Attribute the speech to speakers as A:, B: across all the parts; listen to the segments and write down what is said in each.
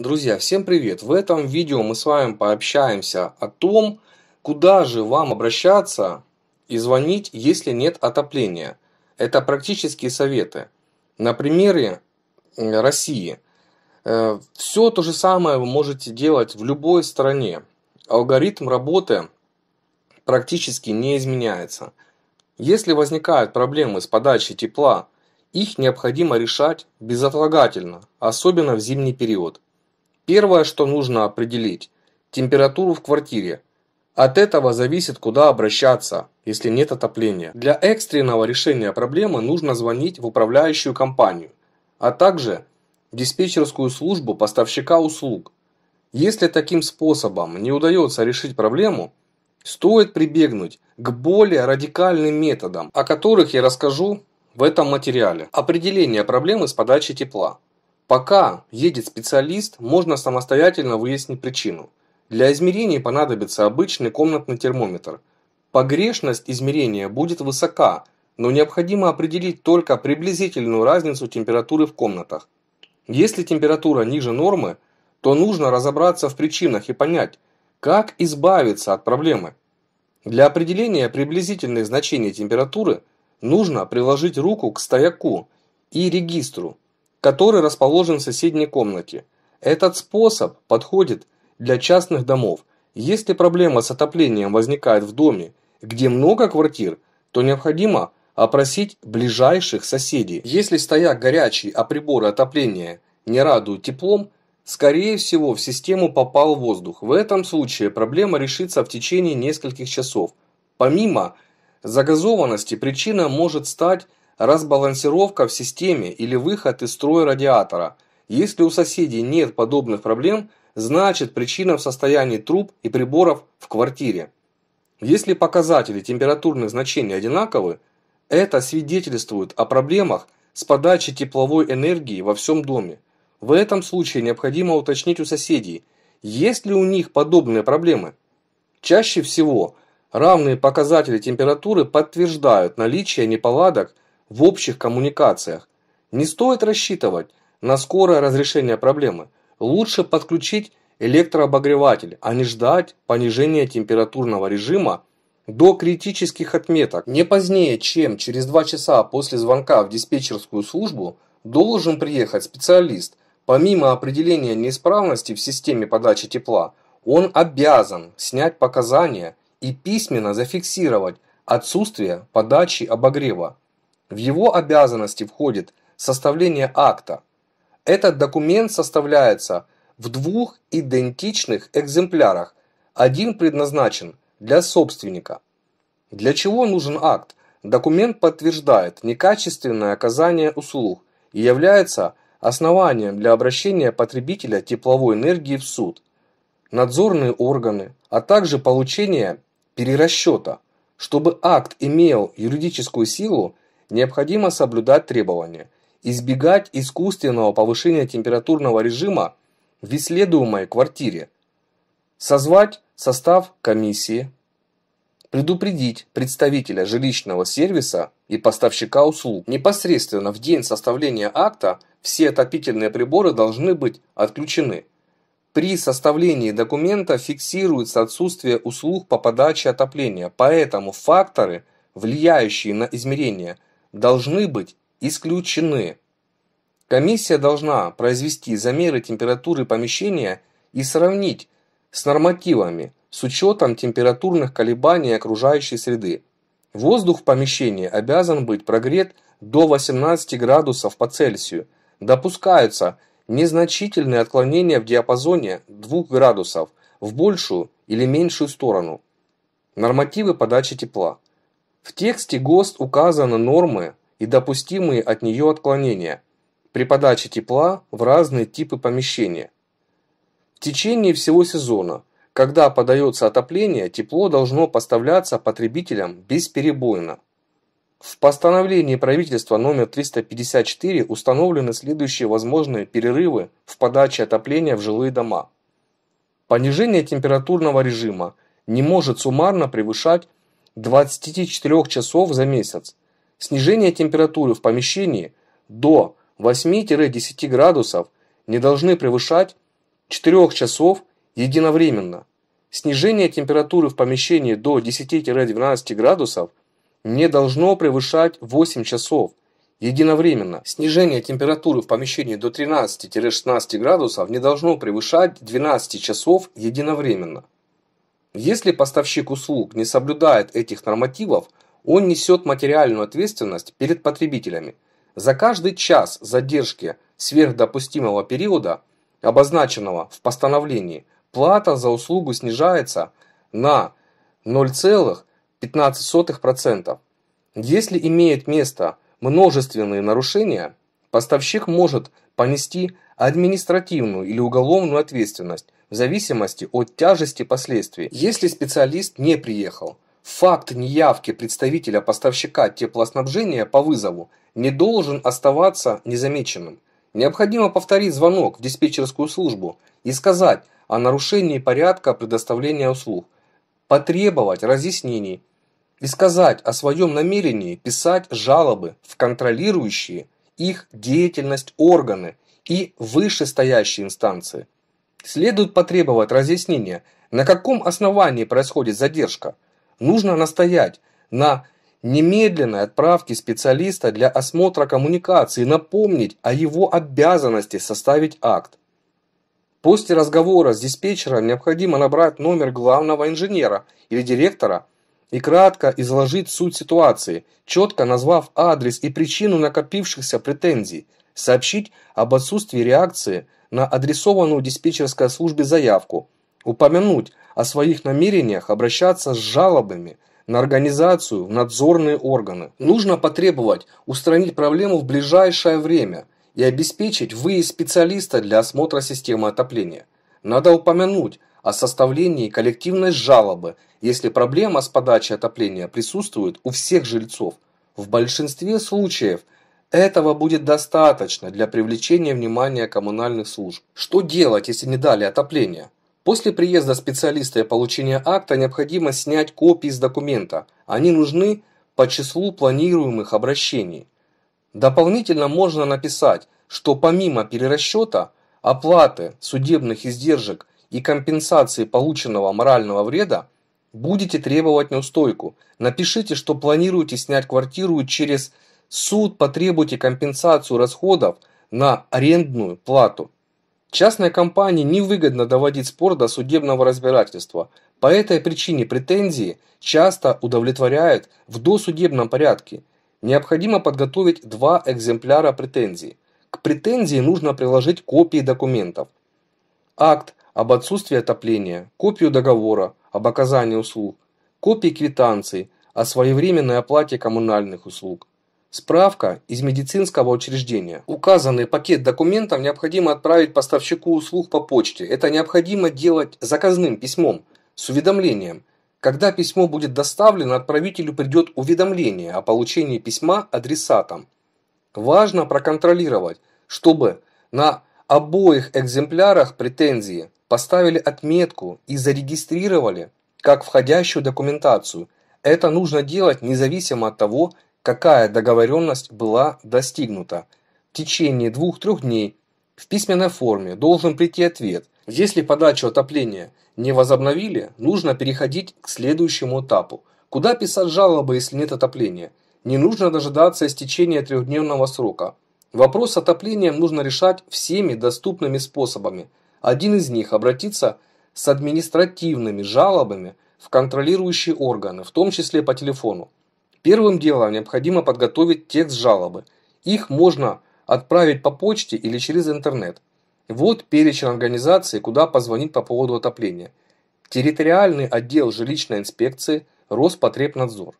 A: Друзья, всем привет! В этом видео мы с вами пообщаемся о том, куда же вам обращаться и звонить, если нет отопления. Это практические советы. На примере э, России. Э, Все то же самое вы можете делать в любой стране. Алгоритм работы практически не изменяется. Если возникают проблемы с подачей тепла, их необходимо решать безотлагательно, особенно в зимний период. Первое, что нужно определить – температуру в квартире. От этого зависит, куда обращаться, если нет отопления. Для экстренного решения проблемы нужно звонить в управляющую компанию, а также диспетчерскую службу поставщика услуг. Если таким способом не удается решить проблему, стоит прибегнуть к более радикальным методам, о которых я расскажу в этом материале. Определение проблемы с подачей тепла. Пока едет специалист, можно самостоятельно выяснить причину. Для измерения понадобится обычный комнатный термометр. Погрешность измерения будет высока, но необходимо определить только приблизительную разницу температуры в комнатах. Если температура ниже нормы, то нужно разобраться в причинах и понять, как избавиться от проблемы. Для определения приблизительных значений температуры нужно приложить руку к стояку и регистру, который расположен в соседней комнате. Этот способ подходит для частных домов. Если проблема с отоплением возникает в доме, где много квартир, то необходимо опросить ближайших соседей. Если стояк горячий, а приборы отопления не радуют теплом, скорее всего в систему попал воздух. В этом случае проблема решится в течение нескольких часов. Помимо загазованности причина может стать разбалансировка в системе или выход из строя радиатора. Если у соседей нет подобных проблем, значит причина в состоянии труб и приборов в квартире. Если показатели температурных значений одинаковы, это свидетельствует о проблемах с подачей тепловой энергии во всем доме. В этом случае необходимо уточнить у соседей, есть ли у них подобные проблемы. Чаще всего равные показатели температуры подтверждают наличие неполадок в общих коммуникациях. Не стоит рассчитывать на скорое разрешение проблемы. Лучше подключить электрообогреватель, а не ждать понижения температурного режима до критических отметок. Не позднее, чем через 2 часа после звонка в диспетчерскую службу должен приехать специалист. Помимо определения неисправности в системе подачи тепла, он обязан снять показания и письменно зафиксировать отсутствие подачи обогрева. В его обязанности входит составление акта. Этот документ составляется в двух идентичных экземплярах. Один предназначен для собственника. Для чего нужен акт? Документ подтверждает некачественное оказание услуг и является основанием для обращения потребителя тепловой энергии в суд, надзорные органы, а также получения перерасчета. Чтобы акт имел юридическую силу, необходимо соблюдать требования, избегать искусственного повышения температурного режима в исследуемой квартире, созвать состав комиссии, предупредить представителя жилищного сервиса и поставщика услуг. Непосредственно в день составления акта все отопительные приборы должны быть отключены. При составлении документа фиксируется отсутствие услуг по подаче отопления, поэтому факторы, влияющие на измерение – должны быть исключены. Комиссия должна произвести замеры температуры помещения и сравнить с нормативами с учетом температурных колебаний окружающей среды. Воздух в помещении обязан быть прогрет до 18 градусов по Цельсию. Допускаются незначительные отклонения в диапазоне 2 градусов в большую или меньшую сторону. Нормативы подачи тепла. В тексте ГОСТ указаны нормы и допустимые от нее отклонения при подаче тепла в разные типы помещения. В течение всего сезона, когда подается отопление, тепло должно поставляться потребителям бесперебойно. В постановлении правительства номер 354 установлены следующие возможные перерывы в подаче отопления в жилые дома. Понижение температурного режима не может суммарно превышать 24 часов за месяц. Снижение температуры в помещении до 8-10 градусов не должны превышать 4 часов единовременно. Снижение температуры в помещении до 10-12 градусов не должно превышать 8 часов единовременно. Снижение температуры в помещении до 13-16 градусов не должно превышать 12 часов единовременно. Если поставщик услуг не соблюдает этих нормативов, он несет материальную ответственность перед потребителями. За каждый час задержки сверхдопустимого периода, обозначенного в постановлении, плата за услугу снижается на 0,15%. Если имеет место множественные нарушения, поставщик может понести административную или уголовную ответственность в зависимости от тяжести последствий. Если специалист не приехал, факт неявки представителя поставщика теплоснабжения по вызову не должен оставаться незамеченным. Необходимо повторить звонок в диспетчерскую службу и сказать о нарушении порядка предоставления услуг, потребовать разъяснений и сказать о своем намерении писать жалобы в контролирующие их деятельность органы и вышестоящие инстанции – Следует потребовать разъяснения, на каком основании происходит задержка. Нужно настоять на немедленной отправке специалиста для осмотра коммуникации, напомнить о его обязанности составить акт. После разговора с диспетчером необходимо набрать номер главного инженера или директора и кратко изложить суть ситуации, четко назвав адрес и причину накопившихся претензий, сообщить об отсутствии реакции – на адресованную диспетчерской службе заявку, упомянуть о своих намерениях обращаться с жалобами на организацию в надзорные органы. Нужно потребовать устранить проблему в ближайшее время и обеспечить выезд специалиста для осмотра системы отопления. Надо упомянуть о составлении коллективной жалобы, если проблема с подачей отопления присутствует у всех жильцов. В большинстве случаев – этого будет достаточно для привлечения внимания коммунальных служб. Что делать, если не дали отопление? После приезда специалиста и получения акта необходимо снять копии с документа. Они нужны по числу планируемых обращений. Дополнительно можно написать, что помимо перерасчета, оплаты судебных издержек и компенсации полученного морального вреда, будете требовать неустойку. Напишите, что планируете снять квартиру через суд потребуйте компенсацию расходов на арендную плату. Частной компании невыгодно доводить спор до судебного разбирательства. По этой причине претензии часто удовлетворяют в досудебном порядке. Необходимо подготовить два экземпляра претензии. К претензии нужно приложить копии документов. Акт об отсутствии отопления, копию договора об оказании услуг, копии квитанций о своевременной оплате коммунальных услуг, Справка из медицинского учреждения. Указанный пакет документов необходимо отправить поставщику услуг по почте. Это необходимо делать заказным письмом с уведомлением. Когда письмо будет доставлено, отправителю придет уведомление о получении письма адресатом. Важно проконтролировать, чтобы на обоих экземплярах претензии поставили отметку и зарегистрировали как входящую документацию. Это нужно делать независимо от того, какая договоренность была достигнута. В течение двух-трех дней в письменной форме должен прийти ответ. Если подачу отопления не возобновили, нужно переходить к следующему этапу. Куда писать жалобы, если нет отопления? Не нужно дожидаться истечения трехдневного срока. Вопрос с отоплением нужно решать всеми доступными способами. Один из них – обратиться с административными жалобами в контролирующие органы, в том числе по телефону. Первым делом необходимо подготовить текст жалобы. Их можно отправить по почте или через интернет. Вот перечень организаций, куда позвонить по поводу отопления. Территориальный отдел жилищной инспекции, Роспотребнадзор.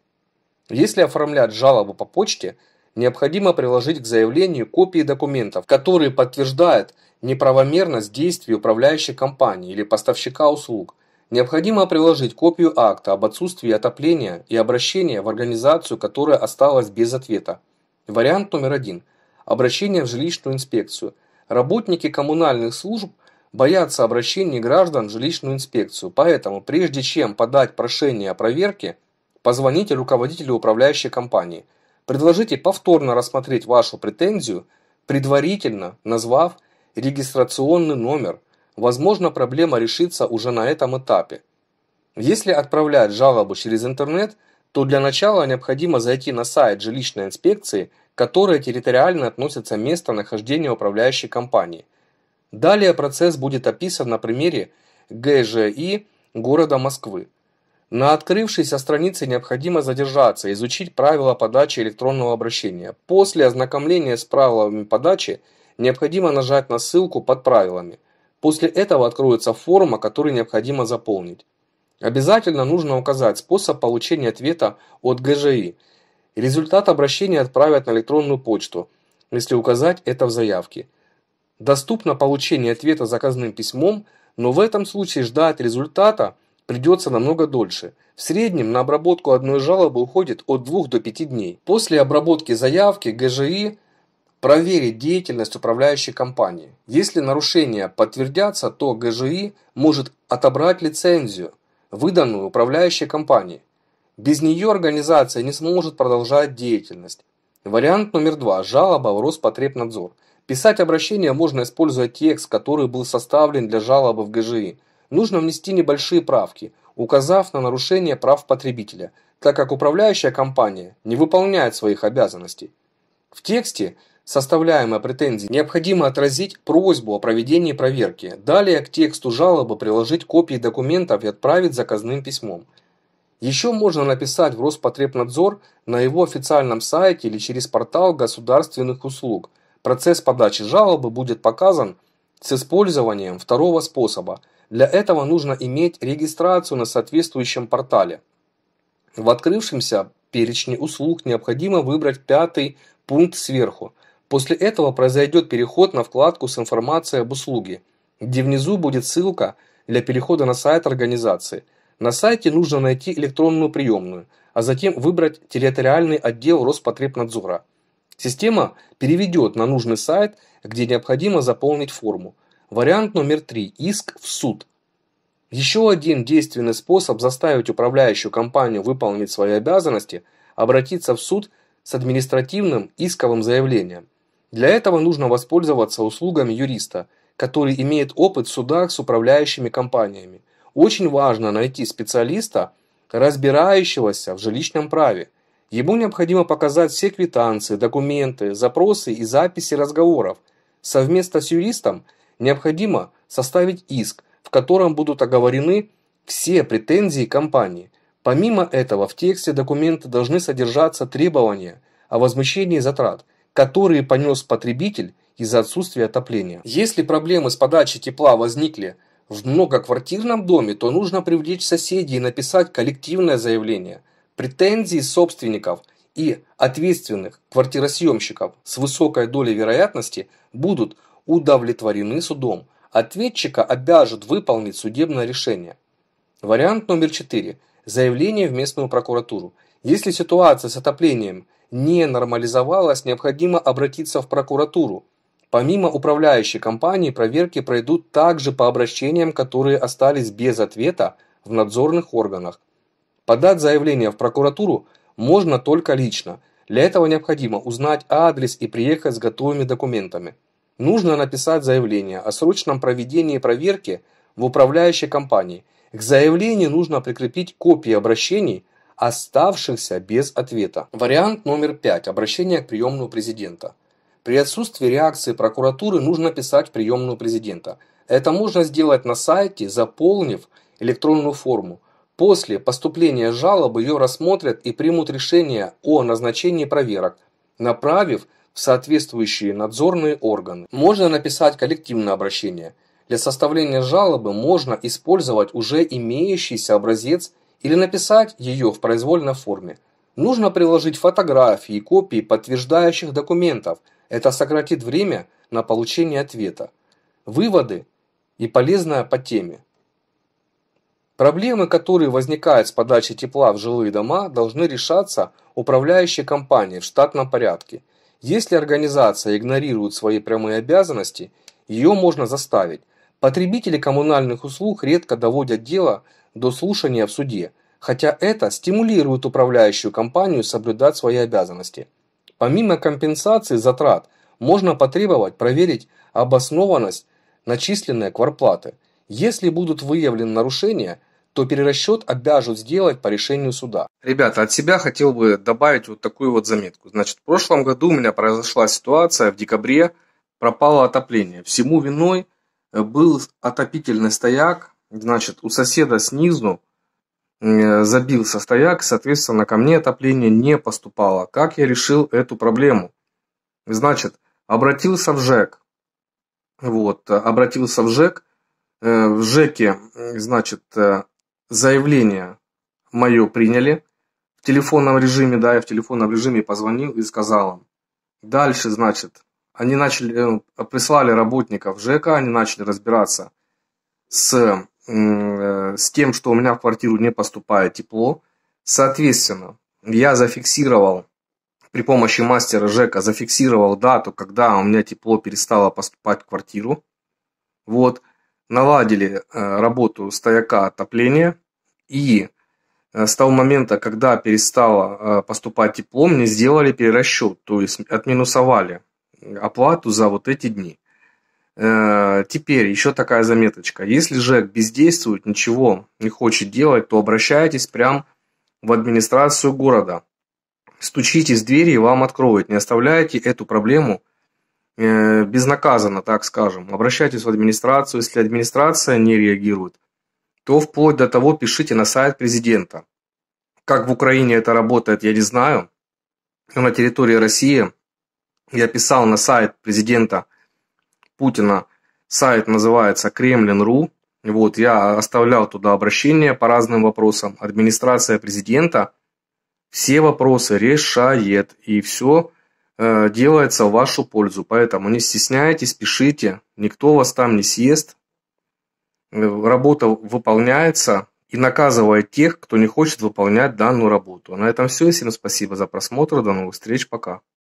A: Если оформлять жалобу по почте, необходимо приложить к заявлению копии документов, которые подтверждают неправомерность действий управляющей компании или поставщика услуг, Необходимо приложить копию акта об отсутствии отопления и обращение в организацию, которая осталась без ответа. Вариант номер один. Обращение в жилищную инспекцию. Работники коммунальных служб боятся обращений граждан в жилищную инспекцию, поэтому прежде чем подать прошение о проверке, позвоните руководителю управляющей компании. Предложите повторно рассмотреть вашу претензию, предварительно назвав регистрационный номер – возможно проблема решится уже на этом этапе. Если отправлять жалобу через интернет, то для начала необходимо зайти на сайт жилищной инспекции, которая территориально относится место нахождения управляющей компании. Далее процесс будет описан на примере ГЖИ города Москвы. На открывшейся странице необходимо задержаться и изучить правила подачи электронного обращения. После ознакомления с правилами подачи необходимо нажать на ссылку под правилами – После этого откроется форма, которую необходимо заполнить. Обязательно нужно указать способ получения ответа от ГЖИ. Результат обращения отправят на электронную почту, если указать это в заявке. Доступно получение ответа заказным письмом, но в этом случае ждать результата придется намного дольше. В среднем на обработку одной жалобы уходит от 2 до 5 дней. После обработки заявки ГЖИ проверить деятельность управляющей компании. Если нарушения подтвердятся, то ГЖИ может отобрать лицензию, выданную управляющей компании. Без нее организация не сможет продолжать деятельность. Вариант номер два – жалоба в Роспотребнадзор. Писать обращение можно, используя текст, который был составлен для жалобы в ГЖИ. Нужно внести небольшие правки, указав на нарушение прав потребителя, так как управляющая компания не выполняет своих обязанностей. В тексте – составляемой претензии, необходимо отразить просьбу о проведении проверки. Далее к тексту жалобы приложить копии документов и отправить заказным письмом. Еще можно написать в Роспотребнадзор на его официальном сайте или через портал государственных услуг. Процесс подачи жалобы будет показан с использованием второго способа. Для этого нужно иметь регистрацию на соответствующем портале. В открывшемся перечне услуг необходимо выбрать пятый пункт сверху – После этого произойдет переход на вкладку с информацией об услуге, где внизу будет ссылка для перехода на сайт организации. На сайте нужно найти электронную приемную, а затем выбрать территориальный отдел Роспотребнадзора. Система переведет на нужный сайт, где необходимо заполнить форму. Вариант номер три – иск в суд. Еще один действенный способ заставить управляющую компанию выполнить свои обязанности – обратиться в суд с административным исковым заявлением. Для этого нужно воспользоваться услугами юриста, который имеет опыт в судах с управляющими компаниями. Очень важно найти специалиста, разбирающегося в жилищном праве. Ему необходимо показать все квитанции, документы, запросы и записи разговоров. Совместно с юристом необходимо составить иск, в котором будут оговорены все претензии компании. Помимо этого, в тексте документа должны содержаться требования о возмещении затрат – которые понес потребитель из-за отсутствия отопления. Если проблемы с подачей тепла возникли в многоквартирном доме, то нужно привлечь соседей и написать коллективное заявление. Претензии собственников и ответственных квартиросъемщиков с высокой долей вероятности будут удовлетворены судом. Ответчика обяжут выполнить судебное решение. Вариант номер 4. Заявление в местную прокуратуру. Если ситуация с отоплением – не нормализовалась, необходимо обратиться в прокуратуру. Помимо управляющей компании, проверки пройдут также по обращениям, которые остались без ответа в надзорных органах. Подать заявление в прокуратуру можно только лично. Для этого необходимо узнать адрес и приехать с готовыми документами. Нужно написать заявление о срочном проведении проверки в управляющей компании. К заявлению нужно прикрепить копии обращений оставшихся без ответа. Вариант номер пять. Обращение к приемному президента. При отсутствии реакции прокуратуры нужно писать в приемную президента. Это можно сделать на сайте, заполнив электронную форму. После поступления жалобы ее рассмотрят и примут решение о назначении проверок, направив в соответствующие надзорные органы. Можно написать коллективное обращение. Для составления жалобы можно использовать уже имеющийся образец или написать ее в произвольной форме. Нужно приложить фотографии и копии подтверждающих документов. Это сократит время на получение ответа. Выводы и полезное по теме. Проблемы, которые возникают с подачей тепла в жилые дома, должны решаться управляющей компанией в штатном порядке. Если организация игнорирует свои прямые обязанности, ее можно заставить. Потребители коммунальных услуг редко доводят дело до слушания в суде, хотя это стимулирует управляющую компанию соблюдать свои обязанности. Помимо компенсации затрат, можно потребовать проверить обоснованность начисленной кварплаты. Если будут выявлены нарушения, то перерасчет обяжут сделать по решению суда. Ребята, от себя хотел бы добавить вот такую вот заметку. Значит, в прошлом году у меня произошла ситуация, в декабре пропало отопление. Всему виной был отопительный стояк значит, у соседа снизу э, забился стояк, соответственно, ко мне отопление не поступало. Как я решил эту проблему? Значит, обратился в ЖЭК. Вот, обратился в ЖЭК. Э, в ЖЭКе, значит, э, заявление мое приняли в телефонном режиме, да, я в телефонном режиме позвонил и сказал им. Дальше, значит, они начали, прислали работников ЖЭКа, они начали разбираться с Э, с тем, что у меня в квартиру не поступает тепло. Соответственно, я зафиксировал при помощи мастера Жека зафиксировал дату, когда у меня тепло перестало поступать в квартиру. Вот, наладили э, работу стояка отопления. И э, с того момента, когда перестало поступать тепло, мне сделали перерасчет, то есть отминусовали оплату за вот эти дни. Э, теперь еще такая заметочка. Если ЖЭК бездействует, ничего не хочет делать, то обращайтесь прям в администрацию города. Стучите с двери и вам откроют. Не оставляйте эту проблему э, безнаказанно, так скажем. Обращайтесь в администрацию. Если администрация не реагирует, то вплоть до того пишите на сайт президента. Как в Украине это работает, я не знаю. Но на территории России я писал на сайт президента – Путина. Сайт называется Кремлин.ру. Вот, я оставлял туда обращение по разным вопросам. Администрация президента все вопросы решает, и все э, делается в вашу пользу. Поэтому не стесняйтесь, пишите, никто вас там не съест. Э, работа выполняется и наказывает тех, кто не хочет выполнять данную работу. На этом все. Всем спасибо за просмотр. До новых встреч. Пока.